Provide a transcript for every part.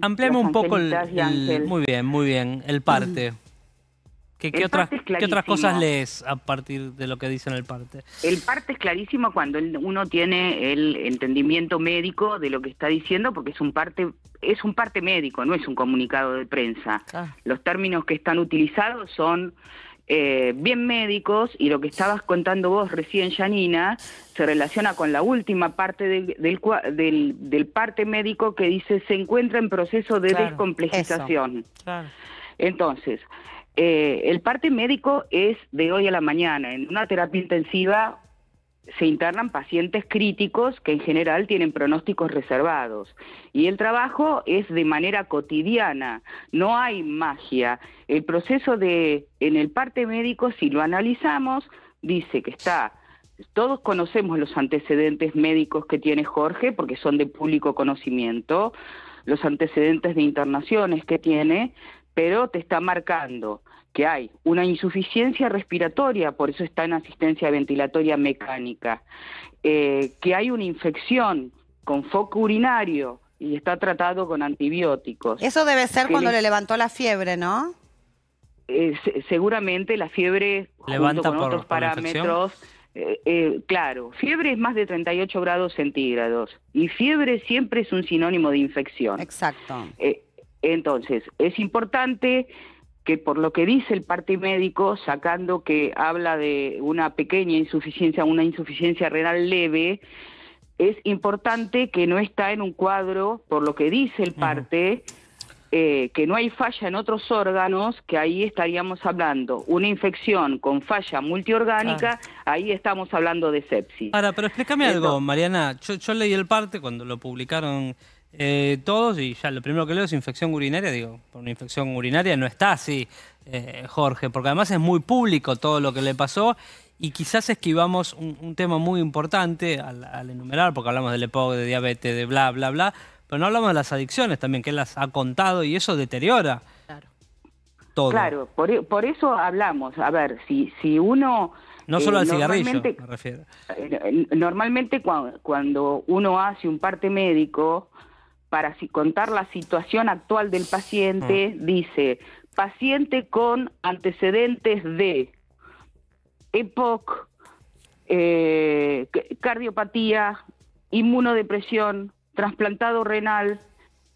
Amplemos un poco el, muy bien, muy bien, el parte. ¿Qué, otras, cosas lees a partir de lo que dice en el parte? El parte es clarísimo cuando uno tiene el entendimiento médico de lo que está diciendo, porque es un parte, es un parte médico, no es un comunicado de prensa. Ah. Los términos que están utilizados son eh, bien médicos y lo que estabas contando vos recién, Janina, se relaciona con la última parte del, del, parte médico que dice se encuentra en proceso de descomplejización. Entonces, eh, el parte médico es de hoy a la mañana. En una terapia intensiva se internan pacientes críticos que en general tienen pronósticos reservados. Y el trabajo es de manera cotidiana, no hay magia. El proceso de, en el parte médico, si lo analizamos, dice que está, todos conocemos los antecedentes médicos que tiene Jorge porque son de público conocimiento, los antecedentes de internaciones que tiene, pero te está marcando que hay una insuficiencia respiratoria, por eso está en asistencia ventilatoria mecánica, eh, que hay una infección con foco urinario y está tratado con antibióticos. Eso debe ser cuando le... levantó la fiebre, ¿no? Eh, seguramente la fiebre, Levanta con otros parámetros, eh, claro, fiebre es más de 38 grados centígrados y fiebre siempre es un sinónimo de infección. Exacto. entonces, es importante que por lo que dice el parte médico, sacando que habla de una pequeña insuficiencia, una insuficiencia renal leve, es importante que no está en un cuadro, por lo que dice el parte, eh, que no hay falla en otros órganos, que ahí estaríamos hablando. Una infección con falla multiorgánica, ahí estamos hablando de sepsis. Ahora, pero explícame algo, Mariana. yo leí el parte cuando lo publicaron eh, todos, y ya lo primero que leo es infección urinaria, digo, por una infección urinaria no está así, eh, Jorge, porque además es muy público todo lo que le pasó y quizás esquivamos un, tema muy importante al, enumerar, porque hablamos del EPOC, de diabetes, de bla, bla, bla, pero no hablamos de las adicciones también, que él las ha contado y eso deteriora. Todo. Claro, por, e, por eso hablamos. A ver, si, si uno... No solo eh, al cigarrillo, me normalmente cuando, cuando uno hace un parte médico, para contar la situación actual del paciente, mm. dice, paciente con antecedentes de EPOC, eh, cardiopatía, inmunodepresión, trasplantado renal,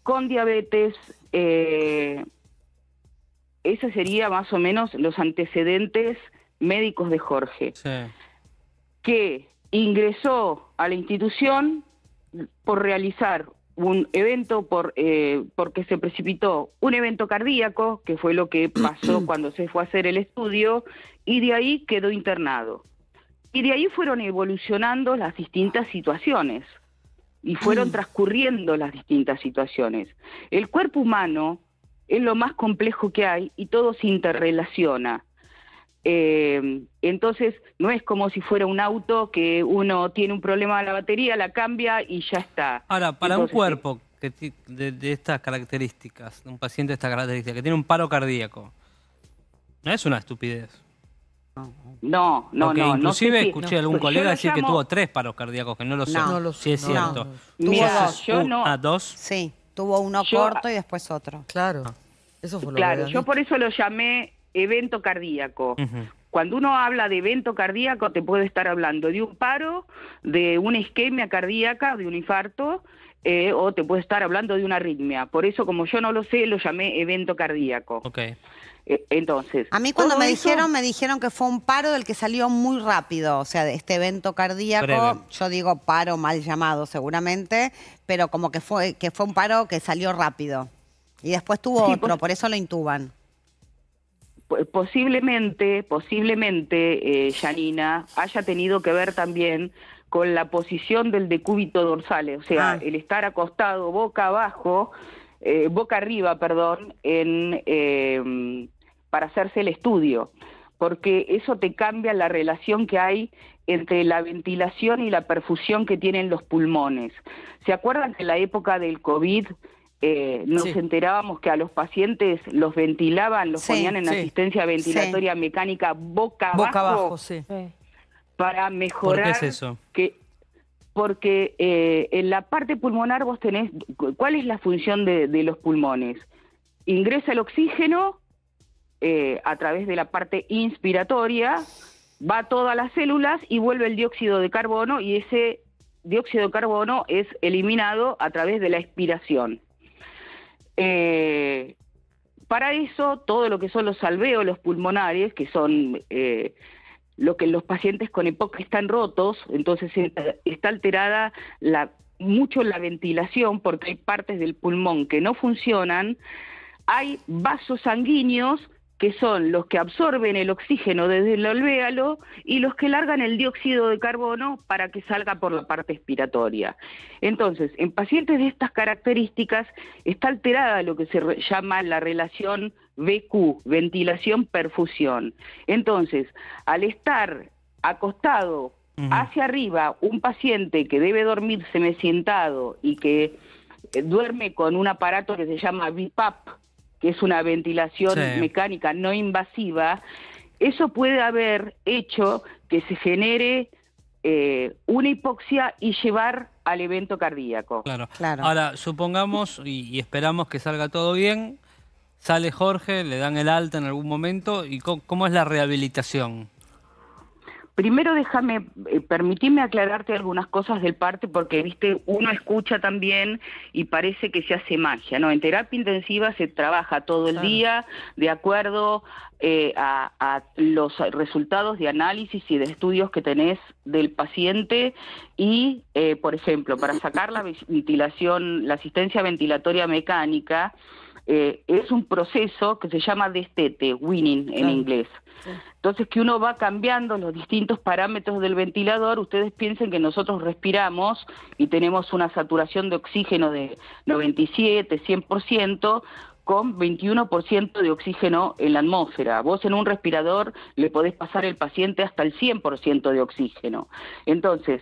con diabetes. Eh, ese sería más o menos los antecedentes médicos de Jorge, que ingresó a la institución por realizar un evento por, eh, porque se precipitó un evento cardíaco, que fue lo que pasó cuando se fue a hacer el estudio, y de ahí quedó internado. Y de ahí fueron evolucionando las distintas situaciones y fueron mm. transcurriendo las distintas situaciones. El cuerpo humano es lo más complejo que hay y todo se interrelaciona. Eh, entonces, no es como si fuera un auto que uno tiene un problema de la batería, la cambia y ya está. Ahora, para un cuerpo de, estas características, un paciente de estas características, que tiene un paro cardíaco, no es una estupidez. No, no, no. Inclusive escuché a algún colega decir que tuvo tres paros cardíacos, que no lo sé. No, lo sé. Sí, es cierto. ¿Tuvo ah, dos? Sí, tuvo uno corto y después otro. Claro. Eso fue lo claro, yo por eso lo llamé evento cardíaco. Cuando uno habla de evento cardíaco, te puede estar hablando de un paro, de una isquemia cardíaca, de un infarto, eh, o te puede estar hablando de una arritmia. Por eso, como yo no lo sé, lo llamé evento cardíaco. Eh, entonces. A mí cuando me dijeron, me dijeron que fue un paro del que salió muy rápido, o sea, de este evento cardíaco, yo digo paro mal llamado seguramente, pero como que fue, que fue un paro que salió rápido. Y después tuvo otro, por eso lo intuban posiblemente, posiblemente, eh, Janina, haya tenido que ver también con la posición del decúbito dorsal, o sea, ah. el estar acostado boca abajo, eh, boca arriba, perdón, en, em, para hacerse el estudio, porque eso te cambia la relación que hay entre la ventilación y la perfusión que tienen los pulmones. ¿Se acuerdan que la época del COVID eh, nos enterábamos que a los pacientes los ventilaban, los ponían en asistencia ventilatoria mecánica boca, boca abajo, para mejorar. ¿Por qué es eso? porque eh, en la parte pulmonar vos tenés, ¿cuál es la función de, los pulmones? Ingresa el oxígeno eh, a través de la parte inspiratoria, va a todas las células y vuelve el dióxido de carbono y ese dióxido de carbono es eliminado a través de la expiración. Eh, para eso, todo lo que son los alveolos pulmonares, que son eh, lo que los pacientes con EPOC están rotos, entonces está alterada mucho la ventilación porque hay partes del pulmón que no funcionan, hay vasos sanguíneos que son los que absorben el oxígeno desde el alvéolo y los que largan el dióxido de carbono para que salga por la parte expiratoria. Entonces, en pacientes de estas características está alterada lo que se llama la relación VQ, ventilación-perfusión. Entonces, al estar acostado hacia arriba un paciente que debe dormir sentado y que eh, duerme con un aparato que se llama BIPAP, que es una ventilación mecánica no invasiva, eso puede haber hecho que se genere eh, una hipoxia y llevar al evento cardíaco. Claro. Ahora, supongamos y, esperamos que salga todo bien, sale Jorge, le dan el alta en algún momento, ¿y cómo es la rehabilitación? Primero déjame, eh, aclararte algunas cosas del parte porque, viste, uno escucha también y parece que se hace magia, ¿no? En terapia intensiva se trabaja todo el día de acuerdo eh, a, los resultados de análisis y de estudios que tenés del paciente y, eh, por ejemplo, para sacar la ventilación, la asistencia ventilatoria mecánica, es un proceso que se llama destete, winning en inglés. Entonces, que uno va cambiando los distintos parámetros del ventilador, ustedes piensen que nosotros respiramos y tenemos una saturación de oxígeno de 97, 100%, con 21% de oxígeno en la atmósfera. Vos en un respirador le podés pasar el paciente hasta el 100% de oxígeno. Entonces,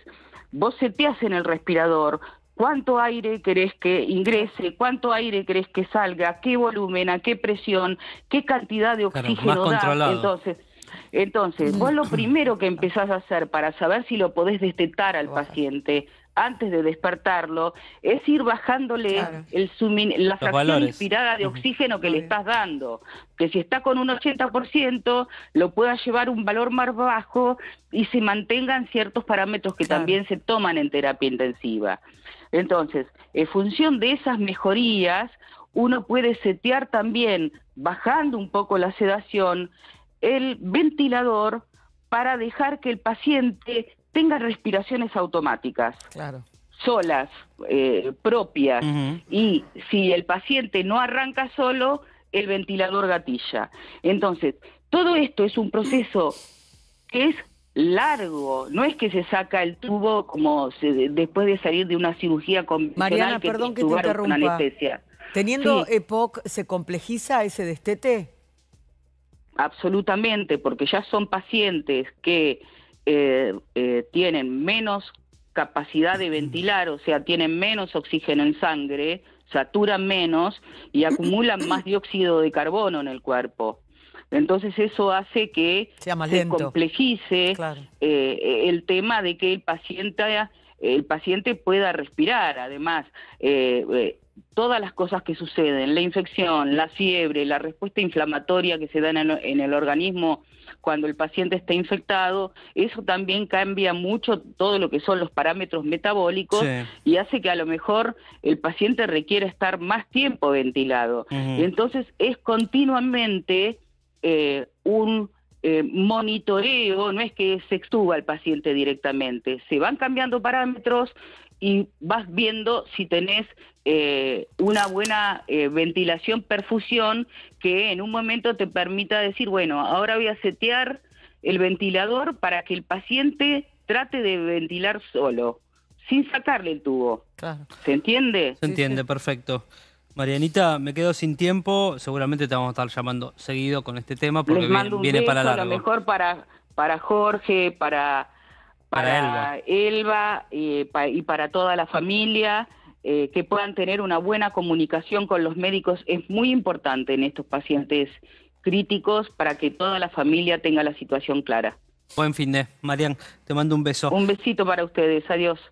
vos seteás en el respirador cuánto aire querés que ingrese, cuánto aire querés que salga, qué volumen, a qué presión, qué cantidad de oxígeno claro, Entonces, entonces, vos lo primero que empezás a hacer para saber si lo podés destetar al paciente antes de despertarlo es ir bajándole la fracción inspirada de oxígeno que le estás dando. Que si está con un 80%, lo pueda llevar un valor más bajo y se mantengan ciertos parámetros que también se toman en terapia intensiva. Entonces, en función de esas mejorías, uno puede setear también, bajando un poco la sedación, el ventilador para dejar que el paciente tenga respiraciones automáticas. Solas, eh, propias. Y si el paciente no arranca solo, el ventilador gatilla. Entonces, todo esto es un proceso que es largo, no es que se saca el tubo como después de salir de una cirugía con Mariana, perdón que te interrumpa. anestesia. Teniendo EPOC, ¿se complejiza ese destete? Absolutamente, porque ya son pacientes que eh, eh, tienen menos capacidad de ventilar, o sea, tienen menos oxígeno en sangre, saturan menos y acumulan más dióxido de carbono en el cuerpo. Entonces eso hace que se complejice eh, el tema de que el paciente, el paciente pueda respirar. Además, eh, todas las cosas que suceden, la infección, la fiebre, la respuesta inflamatoria que se da en el, organismo cuando el paciente está infectado, eso también cambia mucho todo lo que son los parámetros metabólicos y hace que a lo mejor el paciente requiera estar más tiempo ventilado. Entonces es continuamente eh, un eh, monitoreo, no es que se extuba al paciente directamente, se van cambiando parámetros, y vas viendo si tenés eh, una buena eh, ventilación, perfusión, que en un momento te permita decir, bueno, ahora voy a setear el ventilador para que el paciente trate de ventilar solo, sin sacarle el tubo. ¿Se entiende? Se entiende, perfecto. Marianita, me quedo sin tiempo, seguramente te vamos a estar llamando seguido con este tema porque viene, para largo. A lo mejor para, para Jorge, para para, Elba, y para toda la familia. Eh, que puedan tener una buena comunicación con los médicos es muy importante en estos pacientes críticos para que toda la familia tenga la situación clara. Buen fin de, Marian, te mando un beso. Un besito para ustedes, adiós.